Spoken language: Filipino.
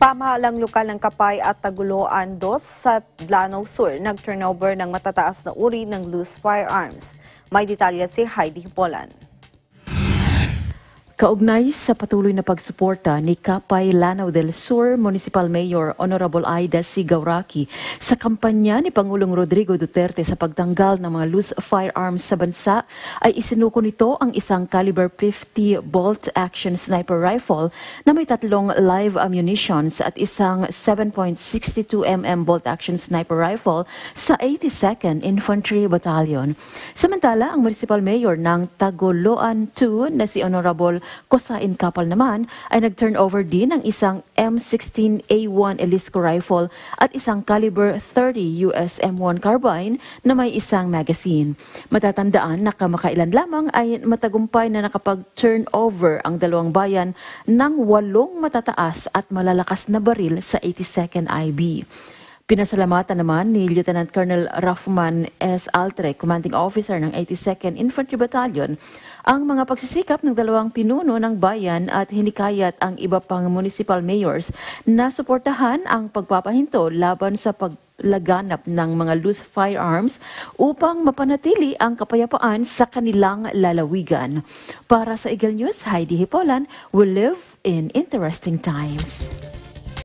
Pamahalang lokal ng Kapay at Taguloan Dos sa Lanao Sur nag-turnover ng matataas na uri ng loose firearms. May detalya si Heidi Polan. Kaugnay sa patuloy na pagsuporta ni Kapay Lanao del Sur Municipal Mayor Honorable Aida C. Gauraki sa kampanya ni Pangulong Rodrigo Duterte sa pagtanggal ng mga loose firearms sa bansa ay isinuko nito ang isang caliber 50 bolt action sniper rifle na may tatlong live ammunitions at isang 7.62 mm bolt action sniper rifle sa 82nd Infantry Battalion. Samantala, ang Municipal Mayor ng Tagoloan 2 na si Honorable Kosain Kapal naman ay nag-turnover din ng isang M16A1 Elisco rifle at isang caliber 30 US M1 carbine na may isang magazine. Matatandaan na kamakailan lamang ay matagumpay na nakapag-turnover ang dalawang bayan ng walong matataas at malalakas na baril sa 82nd IB. Pinasalamatan naman ni Lieutenant Colonel Raffman S. Altre, Commanding Officer ng 82nd Infantry Battalion, ang mga pagsisikap ng dalawang pinuno ng bayan at hinikayat ang iba pang municipal mayors na suportahan ang pagpapahinto laban sa paglaganap ng mga loose firearms upang mapanatili ang kapayapaan sa kanilang lalawigan. Para sa Eagle News, Heidi Hipolan will live in interesting times.